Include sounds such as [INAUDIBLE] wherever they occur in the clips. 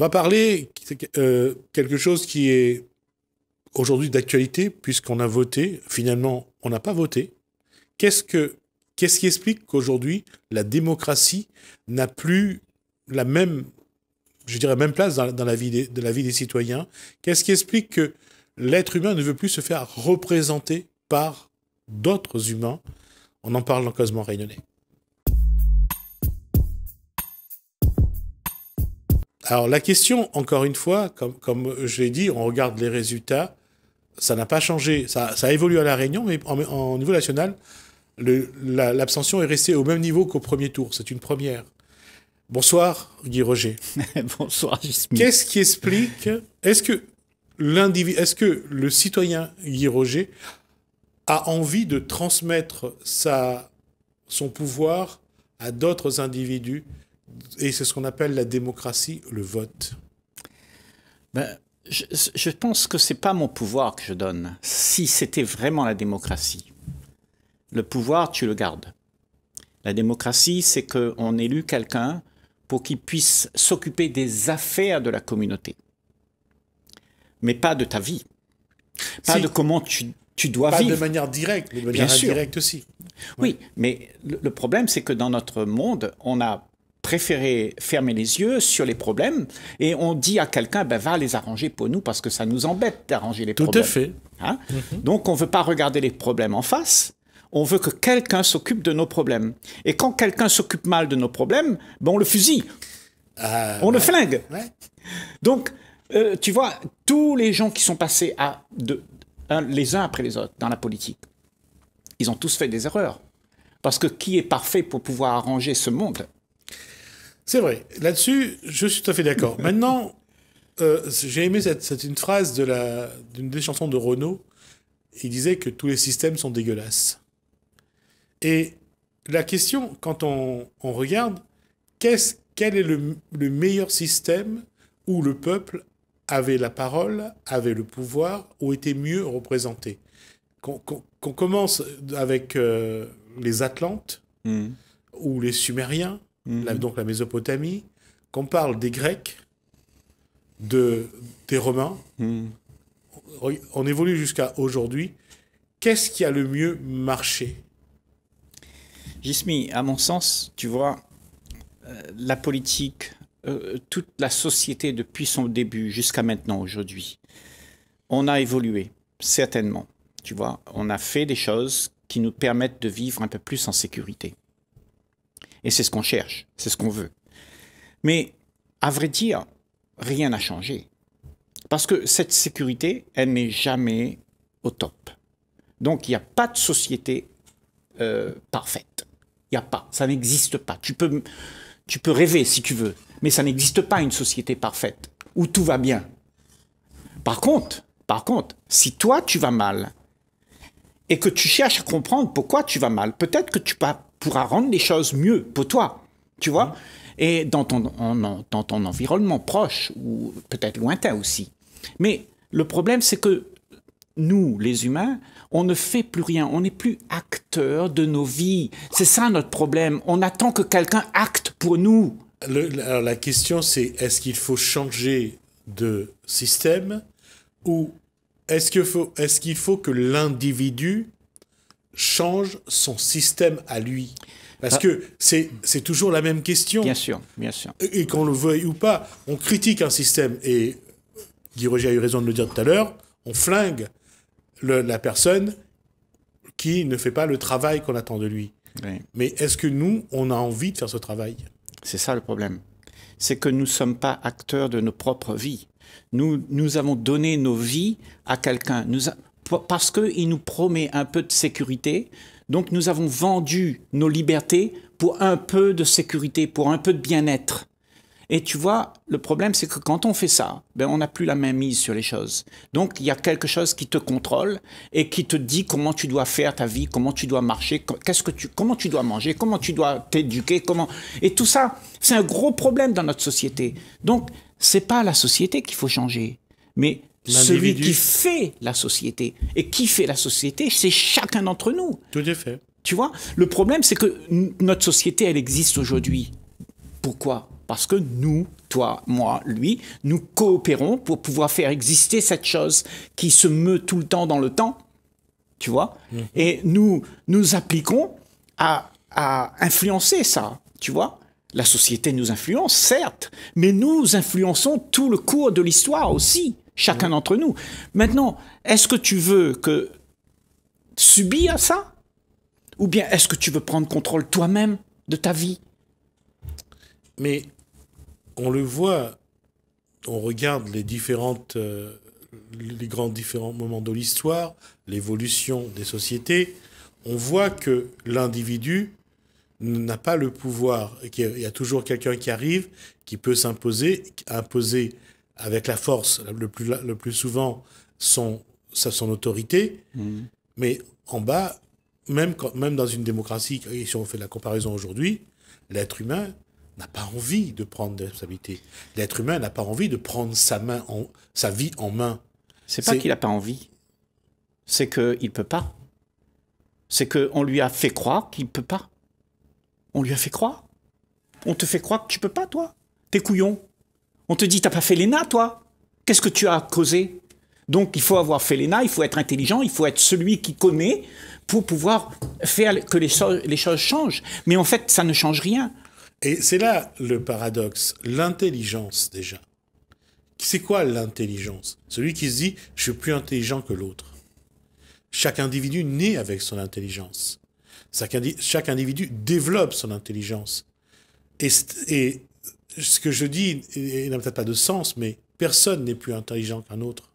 On va parler euh, quelque chose qui est aujourd'hui d'actualité, puisqu'on a voté, finalement, on n'a pas voté. Qu'est-ce qui explique qu'aujourd'hui, la démocratie n'a plus la même, je dirais, même place dans, la, vie des, de la vie des citoyens Qu'est-ce qui explique que l'être humain ne veut plus se faire représenter par d'autres humains On en parle en Cosmo Réunionnais. Alors la question, encore une fois, comme, je l'ai dit, on regarde les résultats, ça n'a pas changé, ça, a évolué à La Réunion, mais au niveau national, l'abstention est restée au même niveau qu'au premier tour, c'est une première. Bonsoir Guy Roger. [LAUGHS] Bonsoir Qu'est-ce qui explique, est-ce que, est que le citoyen Guy Roger a envie de transmettre son pouvoir à d'autres individus et c'est ce qu'on appelle la démocratie, le vote. Ben, je, pense que ce n'est pas mon pouvoir que je donne. Si c'était vraiment la démocratie, le pouvoir, tu le gardes. La démocratie, c'est qu'on élue quelqu'un pour qu'il puisse s'occuper des affaires de la communauté, mais pas de ta vie, pas de comment tu, tu dois pas de manière directe, de manière Bien indirecte aussi. Oui, mais le problème, c'est que dans notre monde, on a préférer fermer les yeux sur les problèmes et on dit à quelqu'un, ben, va les arranger pour nous parce que ça nous embête d'arranger les problèmes. Tout à fait. Hein? Mhm. Donc on ne veut pas regarder les problèmes en face, on veut que quelqu'un s'occupe de nos problèmes. Et quand quelqu'un s'occupe mal de nos problèmes, ben, on le fusille, ah, on le flingue. Donc, euh, tu vois, tous les gens qui sont passés à de, les uns après les autres dans la politique, ils ont tous fait des erreurs. Parce que qui est parfait pour pouvoir arranger ce monde c'est vrai. Là-dessus, je suis tout à fait d'accord. [LAUGHS] Maintenant, euh, j'ai aimé cette, une phrase de la, d'une des chansons de Renaud, Il disait que tous les systèmes sont dégueulasses. Et la question, quand on, regarde, qu'est-ce, quel est le, meilleur système où le peuple avait la parole, avait le pouvoir, ou était mieux représenté Qu'on, commence avec euh, les Atlantes, hmm. ou les Sumériens, Mhm. donc la Mésopotamie, qu'on parle des Grecs, de, des Romains, mhm. on, évolue jusqu'à aujourd'hui. Qu'est-ce qui a le mieux marché Jismi, à mon sens, tu vois, euh, la politique, euh, toute la société depuis son début jusqu'à maintenant, aujourd'hui, on a évolué, certainement. Tu vois, on a fait des choses qui nous permettent de vivre un peu plus en sécurité. Et c'est ce qu'on cherche, c'est ce qu'on veut. Mais à vrai dire, rien n'a changé. Parce que cette sécurité, elle n'est jamais au top. Donc il n'y a pas de société euh, parfaite. Il n'y a pas, ça n'existe pas. Tu peux, tu peux rêver si tu veux, mais ça n'existe pas une société parfaite où tout va bien. Par contre, par contre, si toi tu vas mal et que tu cherches à comprendre pourquoi tu vas mal, peut-être que tu peux pourra rendre les choses mieux pour toi, tu vois, mmh. et dans ton, dans ton environnement proche ou peut-être lointain aussi. Mais le problème, c'est que nous, les humains, on ne fait plus rien, on n'est plus acteur de nos vies. C'est ça notre problème. On attend que quelqu'un acte pour nous. alors la question, c'est est-ce qu'il faut changer de système ou est-ce qu'il faut, est faut que l'individu change son système à lui Parce ah. que c'est toujours la même question. Bien sûr, bien sûr. Et, qu'on le veuille ou pas, on critique un système et Guy Roger a eu raison de le dire tout à l'heure, on flingue la personne qui ne fait pas le travail qu'on attend de lui. Mais est-ce que nous, on a envie de faire ce travail C'est ça le problème. C'est que nous ne sommes pas acteurs de nos propres vies. Nous, nous avons donné nos vies à quelqu'un parce qu'il nous promet un peu de sécurité. Donc nous avons vendu nos libertés pour un peu de sécurité, pour un peu de bien-être. Et tu vois, le problème, c'est que quand on fait ça, ben, on n'a plus la main mise sur les choses. Donc, il y a quelque chose qui te contrôle et qui te dit comment tu dois faire ta vie, comment tu dois marcher, qu'est-ce que tu, comment tu dois manger, comment tu dois t'éduquer, comment. Et tout ça, c'est un gros problème dans notre société. Donc, c'est pas la société qu'il faut changer, mais celui qui fait la société. Et qui fait la société, c'est chacun d'entre nous. Tout à fait. Tu vois, le problème, c'est que notre société, elle existe aujourd'hui. Pourquoi Parce que nous, toi, moi, lui, nous coopérons pour pouvoir faire exister cette chose qui se meut tout le temps dans le temps. Tu vois mhm. Et nous nous appliquons à influencer ça. Tu vois la société nous influence, certes, mais nous influençons tout le cours de l'histoire aussi chacun d'entre nous. Maintenant, est-ce que tu veux que à ça Ou bien est-ce que tu veux prendre contrôle toi-même de ta vie Mais on le voit, on regarde les différentes, euh, les grands différents moments de l'histoire, l'évolution des sociétés, on voit que l'individu n'a pas le pouvoir, Il y a toujours quelqu'un qui arrive, qui peut s'imposer, imposer avec la force, le plus, le plus souvent, son, son autorité. Mm. Mais en bas, même, quand, même dans une démocratie, si on fait la comparaison aujourd'hui, l'être humain n'a pas envie de prendre des responsabilités. L'être humain n'a pas envie de prendre sa, main en, sa vie en main. C'est pas qu'il n'a pas envie, c'est qu'il ne peut pas. C'est qu'on lui a fait croire qu'il ne peut pas. On lui a fait croire. On te fait croire que tu peux pas, toi. T'es couillons on te dit, t'as pas fait l'ENA, toi Qu'est-ce que tu as causé Donc, il faut avoir fait l'ENA, il faut être intelligent, il faut être celui qui connaît pour pouvoir faire que les, choses changent. Mais en fait, ça ne change rien. Et c'est là le paradoxe, l'intelligence déjà. C'est quoi l'intelligence Celui qui se dit, je suis plus intelligent que l'autre. Chaque individu naît avec son intelligence. Chaque, individu développe son intelligence. Et, et ce que je dis n'a peut-être pas de sens, mais personne n'est plus intelligent qu'un autre.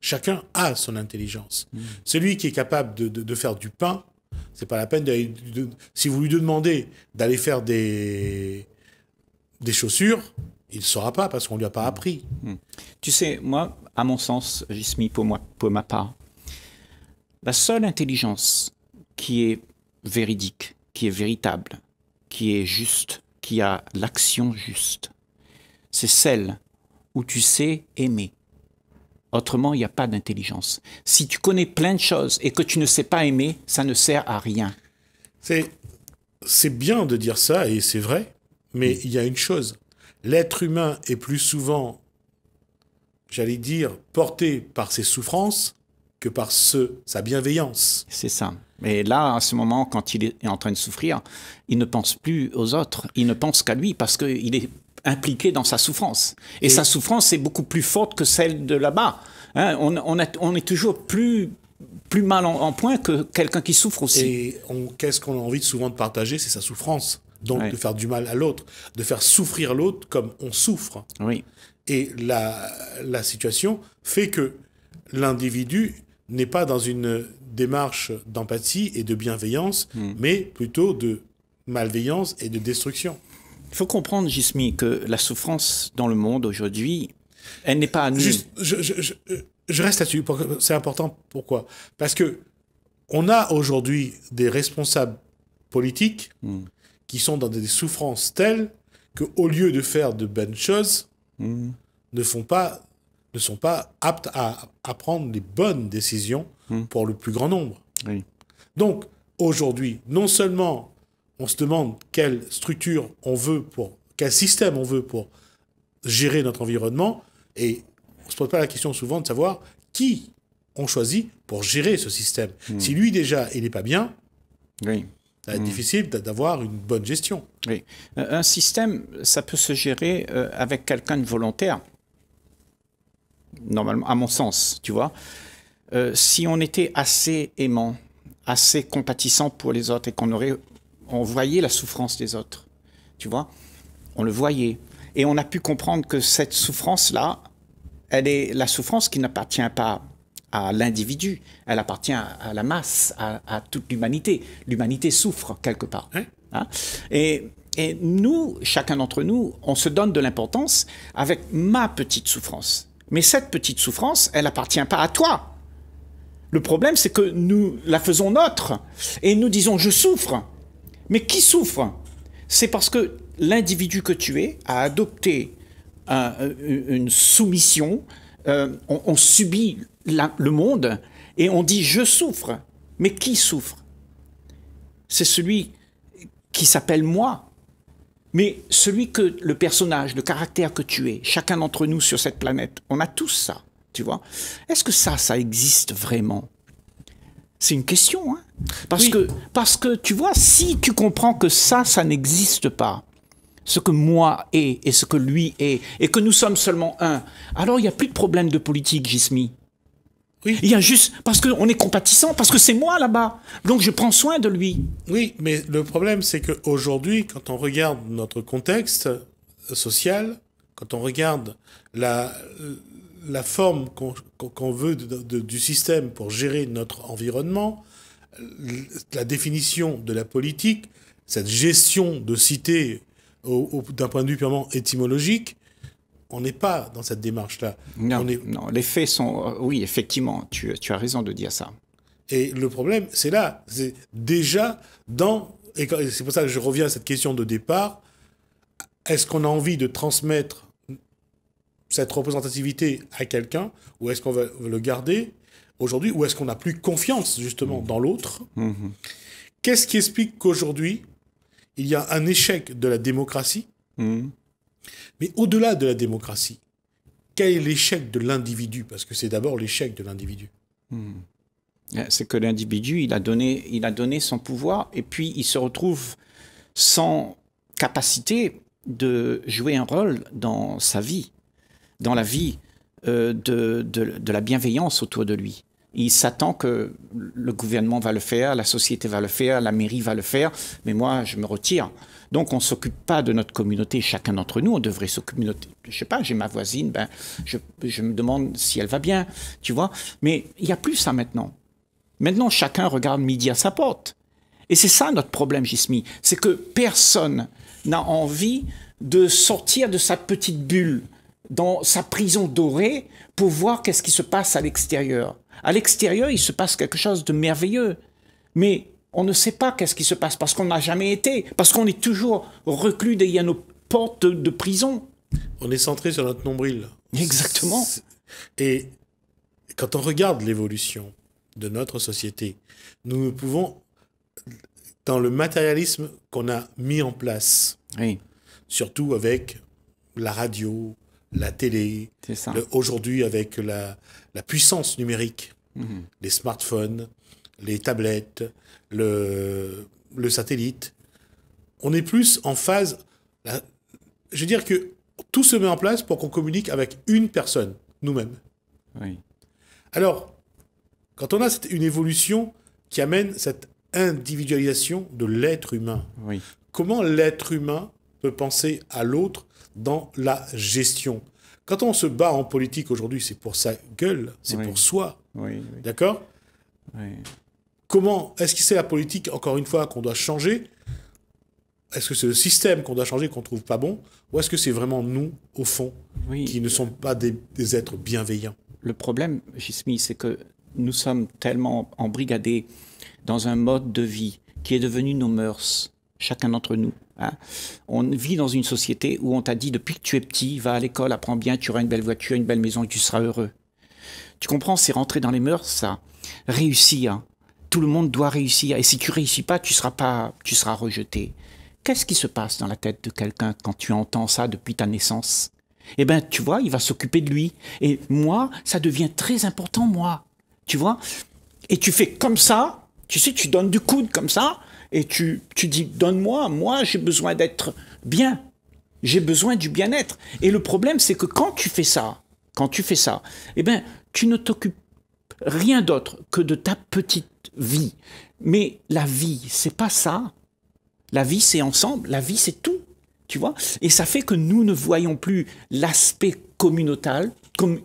Chacun a son intelligence. Mm. Celui qui est capable de, faire du pain, c'est pas la peine de, si vous lui demandez d'aller faire des des chaussures, il ne saura pas parce qu'on ne lui a pas mm. appris. Mm. Tu sais, moi, à mon sens, Jismi, pour moi, pour ma part, la seule intelligence qui est véridique, qui est véritable, qui est juste, qui a l'action juste. C'est celle où tu sais aimer. Autrement, il n'y a pas d'intelligence. Si tu connais plein de choses et que tu ne sais pas aimer, ça ne sert à rien. C'est, c'est bien de dire ça, et c'est vrai, mais il y a une chose. L'être humain est plus souvent, j'allais dire, porté par ses souffrances que par ce, sa bienveillance. C'est ça. Mais là, à ce moment, quand il est en train de souffrir, il ne pense plus aux autres, il ne pense qu'à lui parce qu'il est impliqué dans sa souffrance. Et, sa souffrance est beaucoup plus forte que celle de là-bas. Hein, on, on, est toujours plus plus mal en, point que quelqu'un qui souffre aussi. Et qu'est-ce qu'on a envie de souvent de partager C'est sa souffrance. Donc de faire du mal à l'autre, de faire souffrir l'autre comme on souffre. Oui. Et la, la situation fait que l'individu n'est pas dans une démarche d'empathie et de bienveillance, hmm. mais plutôt de malveillance et de destruction. Il faut comprendre, Jismi, que la souffrance dans le monde aujourd'hui, elle n'est pas à nous. je, reste là-dessus. C'est important. Pourquoi Parce que on a aujourd'hui des responsables politiques hmm. qui sont dans des souffrances telles que, au lieu de faire de bonnes choses, hmm. ne font pas ne sont pas aptes à, prendre les bonnes décisions hmm. pour le plus grand nombre. Donc, aujourd'hui, non seulement on se demande quelle structure on veut pour, quel système on veut pour gérer notre environnement, et on ne se pose pas la question souvent de savoir qui on choisit pour gérer ce système. Hmm. Si lui déjà, il n'est pas bien, ça va être hmm. difficile d'avoir une bonne gestion. Euh, un système, ça peut se gérer euh, avec quelqu'un de volontaire normalement, à mon sens, tu vois. Euh, si on était assez aimant, assez compatissant pour les autres et qu'on aurait, on voyait la souffrance des autres, tu vois, on le voyait. Et on a pu comprendre que cette souffrance-là, elle est la souffrance qui n'appartient pas à l'individu, elle appartient à la masse, à, toute l'humanité. L'humanité souffre quelque part. Hein? et nous, chacun d'entre nous, on se donne de l'importance avec ma petite souffrance. Mais cette petite souffrance, elle appartient pas à toi. Le problème, c'est que nous la faisons nôtre et nous disons je souffre. Mais qui souffre C'est parce que l'individu que tu es a adopté euh, une soumission. Euh, on, subit le monde et on dit je souffre. Mais qui souffre C'est celui qui s'appelle moi, mais celui que le personnage, le caractère que tu es, chacun d'entre nous sur cette planète, on a tous ça, tu vois. Est-ce que ça, ça existe vraiment C'est une question, hein parce, que, parce que, tu vois, si tu comprends que ça, ça n'existe pas, ce que moi est et ce que lui est, et que nous sommes seulement un, alors il n'y a plus de problème de politique, Jismi. Il y a juste parce qu'on est compatissant, parce que c'est moi là-bas, donc je prends soin de lui. Oui, mais le problème c'est qu'aujourd'hui, quand on regarde notre contexte social, quand on regarde la, la forme qu'on veut du système pour gérer notre environnement, la définition de la politique, cette gestion de cité d'un point de vue purement étymologique, on n'est pas dans cette démarche-là. Non, non, les faits sont... Euh, oui, effectivement, tu, as raison de dire ça. Et le problème, c'est là. C'est déjà dans... c'est pour ça que je reviens à cette question de départ. Est-ce qu'on a envie de transmettre cette représentativité à quelqu'un ou est-ce qu'on va le garder aujourd'hui ou est-ce qu'on n'a plus confiance justement dans l'autre mhm. Qu'est-ce qui explique qu'aujourd'hui, il y a un échec de la démocratie mhm. Mais au-delà de la démocratie, quel est l'échec de l'individu Parce que c'est d'abord l'échec de l'individu. Hmm. Eh, c'est que l'individu, il, a donné, il a donné son pouvoir et puis il se retrouve sans capacité de jouer un rôle dans sa vie, dans la vie euh, de, la bienveillance autour de lui. Il s'attend que le gouvernement va le faire, la société va le faire, la mairie va le faire, mais moi, je me retire. Donc, on ne s'occupe pas de notre communauté, chacun d'entre nous, on devrait s'occuper. Je ne sais pas, j'ai ma voisine, ben, je, me demande si elle va bien, tu vois. Mais il n'y a plus ça maintenant. Maintenant, chacun regarde midi à sa porte. Et c'est ça notre problème, Jismi. C'est que personne n'a envie de sortir de sa petite bulle, dans sa prison dorée, pour voir qu'est-ce qui se passe à l'extérieur. À l'extérieur, il se passe quelque chose de merveilleux. Mais on ne sait pas qu'est-ce qui se passe parce qu'on n'a jamais été, parce qu'on est toujours reclus derrière nos portes de, prison. On est centré sur notre nombril. Exactement. Et quand on regarde l'évolution de notre société, nous ne pouvons, dans le matérialisme qu'on a mis en place, surtout avec la radio, la télé. Aujourd'hui, avec la, la, puissance numérique, les mhm. smartphones, les tablettes, le, le, satellite, on est plus en phase. je veux dire que tout se met en place pour qu'on communique avec une personne, nous-mêmes. Oui. Alors, quand on a cette, une évolution qui amène cette individualisation de l'être humain, comment l'être humain peut penser à l'autre dans la gestion. Quand on se bat en politique aujourd'hui, c'est pour sa gueule, c'est pour soi. D'accord Comment Est-ce que c'est la politique, encore une fois, qu'on doit changer Est-ce que c'est le système qu'on doit changer, qu'on trouve pas bon Ou est-ce que c'est vraiment nous, au fond, qui ne sommes pas des, êtres bienveillants Le problème, Jismi, c'est que nous sommes tellement embrigadés dans un mode de vie qui est devenu nos mœurs, chacun d'entre nous. Hein. On vit dans une société où on t'a dit depuis que tu es petit, va à l'école, apprends bien, tu auras une belle voiture, une belle maison et tu seras heureux. Tu comprends, c'est rentrer dans les mœurs, ça. Réussir. Tout le monde doit réussir. Et si tu réussis pas, tu seras pas, tu seras rejeté. Qu'est-ce qui se passe dans la tête de quelqu'un quand tu entends ça depuis ta naissance Eh bien, tu vois, il va s'occuper de lui. Et moi, ça devient très important, moi. Tu vois Et tu fais comme ça, tu sais, tu donnes du coude comme ça, et tu, tu dis donne-moi, moi, j'ai besoin d'être bien, j'ai besoin du bien-être. Et le problème, c'est que quand tu fais ça, quand tu fais ça, eh bien, tu ne t'occupes rien d'autre que de ta petite vie. Mais la vie, c'est pas ça. La vie, c'est ensemble. La vie, c'est tout. Tu vois Et ça fait que nous ne voyons plus l'aspect communautal,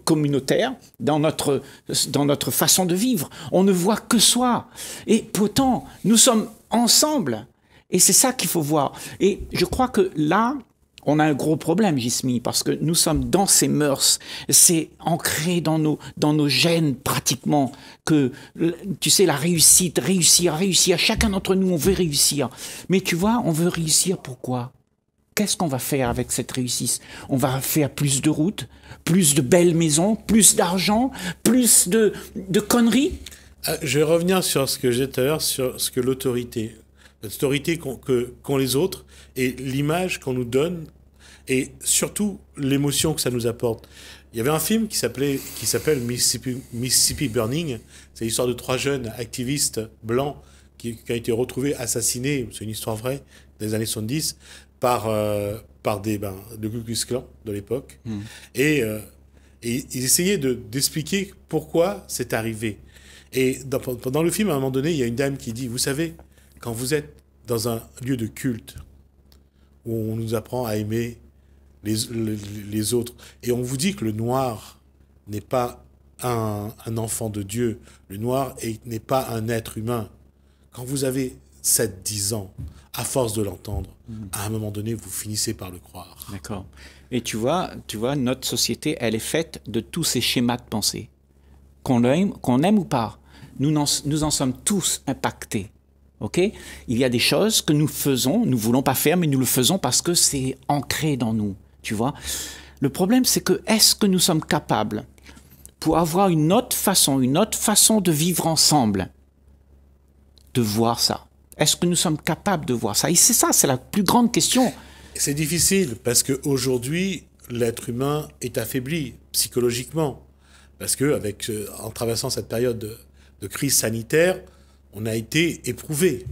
communautaire dans notre, dans notre façon de vivre. On ne voit que soi. Et pourtant, nous sommes ensemble. Et c'est ça qu'il faut voir. Et je crois que là, on a un gros problème, Gismi, parce que nous sommes dans ces mœurs. C'est ancré dans nos, dans nos gènes, pratiquement, que, euh, tu sais, la réussite, réussir, réussir. Chacun d'entre nous, on veut réussir. Mais tu vois, on veut réussir pourquoi? Qu'est-ce qu'on va faire avec cette réussite On va faire plus de routes, plus de belles maisons, plus d'argent, plus de, de conneries ah, je vais revenir sur ce que j'ai tout à l'heure, sur ce que l'autorité, l'autorité qu'ont les autres et l'image qu'on nous donne et surtout l'émotion que ça nous apporte. Il y avait un film qui s'appelait qui s'appelle Mississippi, Burning. C'est l'histoire de trois jeunes activistes blancs qui, qui ont été retrouvés assassinés. C'est une histoire vraie des années 70 par euh, par des ben, de Ku Klux Klan de l'époque. Hmm. Et, euh, et, ils essayaient de d'expliquer pourquoi c'est arrivé. Et dans, le film, à un moment donné, il y a une dame qui dit, vous savez, quand vous êtes dans un lieu de culte, où on nous apprend à aimer les, les, autres, et on vous dit que le noir n'est pas un, un, enfant de Dieu, le noir n'est pas un être humain, quand vous avez 7-10 ans, à force de l'entendre, mm. à un moment donné, vous finissez par le croire. D'accord. Et tu vois, tu vois, notre société, elle est faite de tous ces schémas de pensée, qu'on aime, qu'on aime ou pas nous en, nous en sommes tous impactés. ok Il y a des choses que nous faisons, nous voulons pas faire, mais nous le faisons parce que c'est ancré dans nous. Tu vois Le problème, c'est que est-ce que nous sommes capables pour avoir une autre façon, une autre façon de vivre ensemble, de voir ça Est-ce que nous sommes capables de voir ça Et c'est ça, c'est la plus grande question. C'est difficile parce qu'aujourd'hui, l'être humain est affaibli psychologiquement. Parce que, euh, en traversant cette période de crise sanitaire, on a été éprouvé.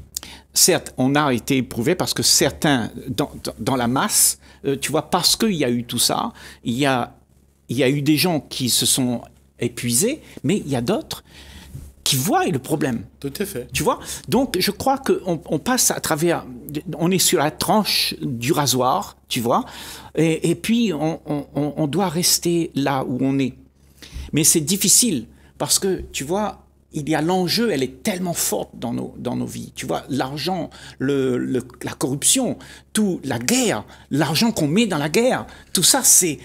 Certes, on a été éprouvé parce que certains, dans, dans, la masse, euh, tu vois, parce qu'il y a eu tout ça, il y a, il y a eu des gens qui se sont épuisés, mais il y a d'autres qui voient le problème. Tout à fait. Tu vois Donc, je crois qu'on on passe à travers. On est sur la tranche du rasoir, tu vois Et, et puis, on, on, on doit rester là où on est. Mais c'est difficile parce que, tu vois, il y a l'enjeu, elle est tellement forte dans nos, dans nos vies. Tu vois, l'argent, le, la corruption, tout, la guerre, l'argent qu'on met dans la guerre, tout ça, c'est,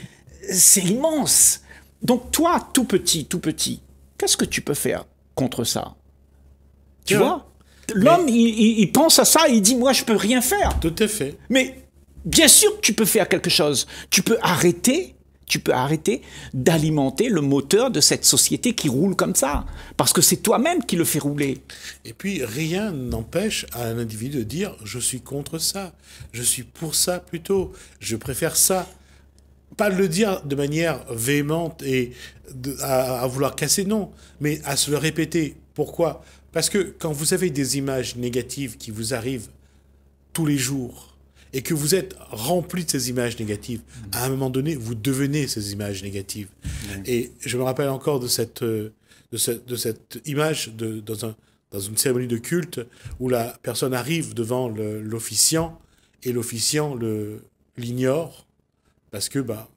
c'est immense. Donc toi, tout petit, tout petit, qu'est-ce que tu peux faire contre ça Tu vois L'homme, il, pense à ça, il dit, moi, je peux rien faire. Tout à fait. Mais bien sûr que tu peux faire quelque chose. Tu peux arrêter tu peux arrêter d'alimenter le moteur de cette société qui roule comme ça, parce que c'est toi-même qui le fais rouler. Et puis rien n'empêche à un individu de dire je suis contre ça, je suis pour ça plutôt, je préfère ça. Pas de le dire de manière véhémente et à vouloir casser, non, mais à se le répéter. Pourquoi Parce que quand vous avez des images négatives qui vous arrivent tous les jours, et que vous êtes rempli de ces images négatives, mm. à un moment donné, vous devenez ces images négatives. Mm. Et je me rappelle encore de cette, euh, de cette, image de, dans, une cérémonie de culte où la personne arrive devant l'officiant et l'officiant l'ignore parce que bah,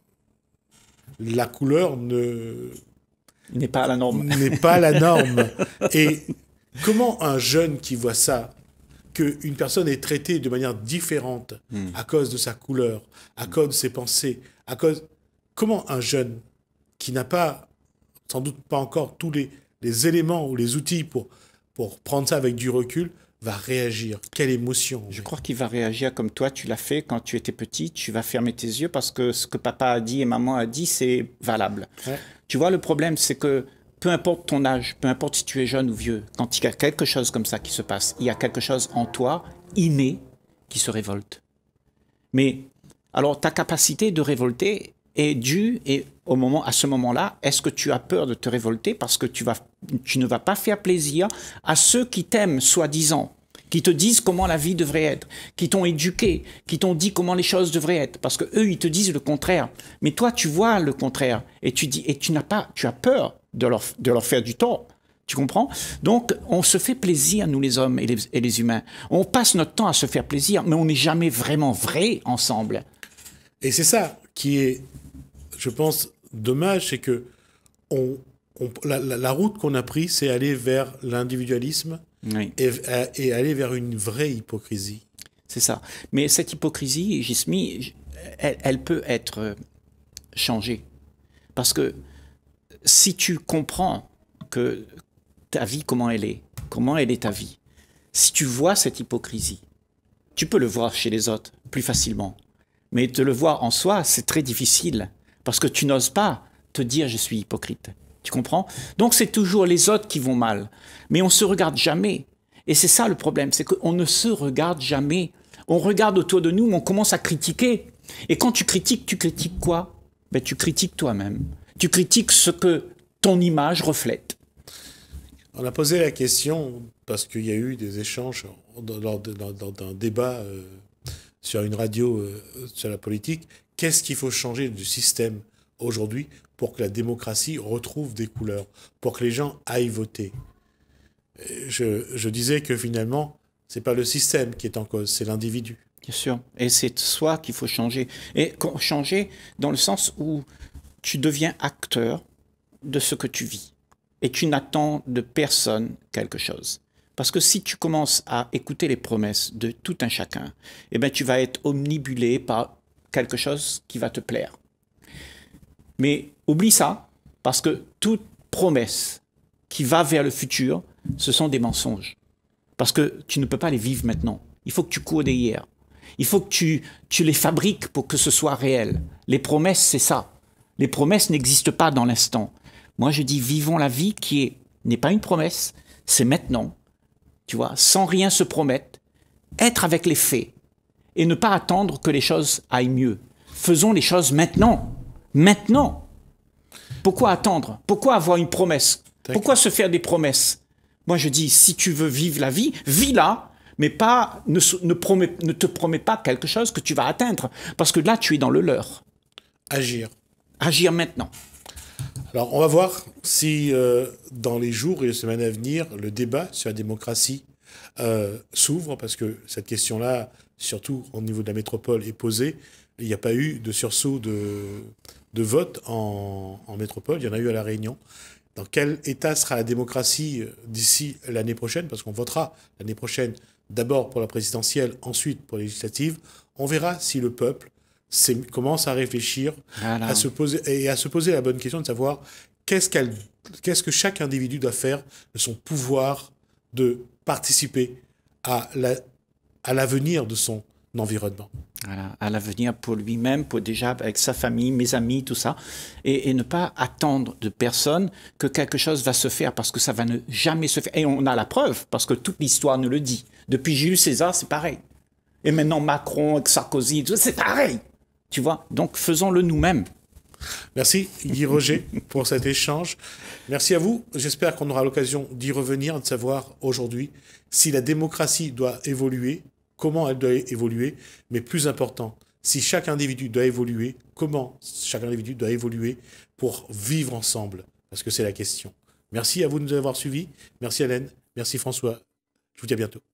la couleur ne n'est pas la norme. N'est pas la [LAUGHS] norme. et comment un jeune qui voit ça une personne est traitée de manière différente hmm. à cause de sa couleur, à hmm. cause de ses pensées, à cause... Comment un jeune qui n'a pas, sans doute pas encore tous les, éléments ou les outils pour, pour prendre ça avec du recul, va réagir Quelle émotion Je crois qu'il va réagir comme toi, tu l'as fait quand tu étais petit, tu vas fermer tes yeux parce que ce que papa a dit et maman a dit, c'est valable. Tu vois, le problème, c'est que peu importe ton âge, peu importe si tu es jeune ou vieux, quand il y a quelque chose comme ça qui se passe, il y a quelque chose en toi, inné, qui se révolte. Mais alors ta capacité de révolter est due et au moment à ce moment-là, est-ce que tu as peur de te révolter parce que tu vas tu ne vas pas faire plaisir à ceux qui t'aiment soi-disant, qui te disent comment la vie devrait être, qui t'ont éduqué, qui t'ont dit comment les choses devraient être parce que eux ils te disent le contraire, mais toi tu vois le contraire et tu dis et tu n'as pas tu as peur de leur, de leur faire du tort. Tu comprends? Donc, on se fait plaisir, nous les hommes et les, humains. On passe notre temps à se faire plaisir, mais on n'est jamais vraiment vrai ensemble. Et c'est ça qui est, je pense, dommage, c'est que on, la, route qu'on a prise, c'est aller vers l'individualisme et, aller vers une vraie hypocrisie. C'est ça. Mais cette hypocrisie, Jismi, elle, elle peut être euh, changée. Parce que si tu comprends que ta vie, comment elle est, comment elle est ta vie, si tu vois cette hypocrisie, tu peux le voir chez les autres plus facilement. Mais te le voir en soi, c'est très difficile parce que tu n'oses pas te dire je suis hypocrite. Tu comprends Donc c'est toujours les autres qui vont mal. Mais on ne se regarde jamais. Et c'est ça le problème, c'est qu'on ne se regarde jamais. On regarde autour de nous, mais on commence à critiquer. Et quand tu critiques, tu critiques quoi ben, Tu critiques toi-même tu critiques ce que ton image reflète. On a posé la question parce qu'il y a eu des échanges dans d'un débat euh, sur une radio euh, sur la politique. Qu'est-ce qu'il faut changer du système aujourd'hui pour que la démocratie retrouve des couleurs, pour que les gens aillent voter je, je disais que finalement, c'est pas le système qui est en cause, c'est l'individu. Bien sûr. Et c'est soi qu'il faut changer. Et changer dans le sens où tu deviens acteur de ce que tu vis et tu n'attends de personne quelque chose. Parce que si tu commences à écouter les promesses de tout un chacun, eh bien, tu vas être omnibulé par quelque chose qui va te plaire. Mais oublie ça, parce que toute promesse qui va vers le futur, ce sont des mensonges. Parce que tu ne peux pas les vivre maintenant. Il faut que tu cours hier Il faut que tu, tu les fabriques pour que ce soit réel. Les promesses, c'est ça. Les promesses n'existent pas dans l'instant. Moi, je dis vivons la vie qui n'est pas une promesse, c'est maintenant. Tu vois, sans rien se promettre, être avec les faits et ne pas attendre que les choses aillent mieux. Faisons les choses maintenant. Maintenant. Pourquoi attendre Pourquoi avoir une promesse Pourquoi se faire des promesses Moi, je dis, si tu veux vivre la vie, vis-la, mais pas, ne, ne, ne te promets pas quelque chose que tu vas atteindre, parce que là, tu es dans le leurre. Agir agir maintenant. Alors on va voir si euh, dans les jours et les semaines à venir, le débat sur la démocratie euh, s'ouvre, parce que cette question-là, surtout au niveau de la métropole, est posée. Il n'y a pas eu de sursaut de, de vote en, métropole, il y en a eu à La Réunion dans quel état sera la démocratie euh, d'ici l'année prochaine, parce qu'on votera l'année prochaine d'abord pour la présidentielle, ensuite pour l'égislative. On verra si le peuple commence à réfléchir, à se poser et à se poser la bonne question de savoir qu'est-ce qu'elle, qu'est-ce que chaque individu doit faire de son pouvoir de participer à la, à l'avenir de son environnement. à l'avenir pour lui-même, pour déjà avec sa famille, mes amis, tout ça, et, et, ne pas attendre de personne que quelque chose va se faire parce que ça va ne jamais se faire. Et on a la preuve parce que toute l'histoire nous le dit. Depuis Jules César, c'est pareil. Et maintenant Macron, Sarkozy, c'est pareil. Tu vois, donc faisons-le nous-mêmes. Merci Guy Roger pour cet échange. Merci à vous. J'espère qu'on aura l'occasion d'y revenir, de savoir aujourd'hui si la démocratie doit évoluer, comment elle doit évoluer, mais plus important, si chaque individu doit évoluer, comment chaque individu doit évoluer pour vivre ensemble, parce que c'est la question. Merci à vous de nous avoir suivis. Merci Hélène. Merci François. Je vous dis à bientôt.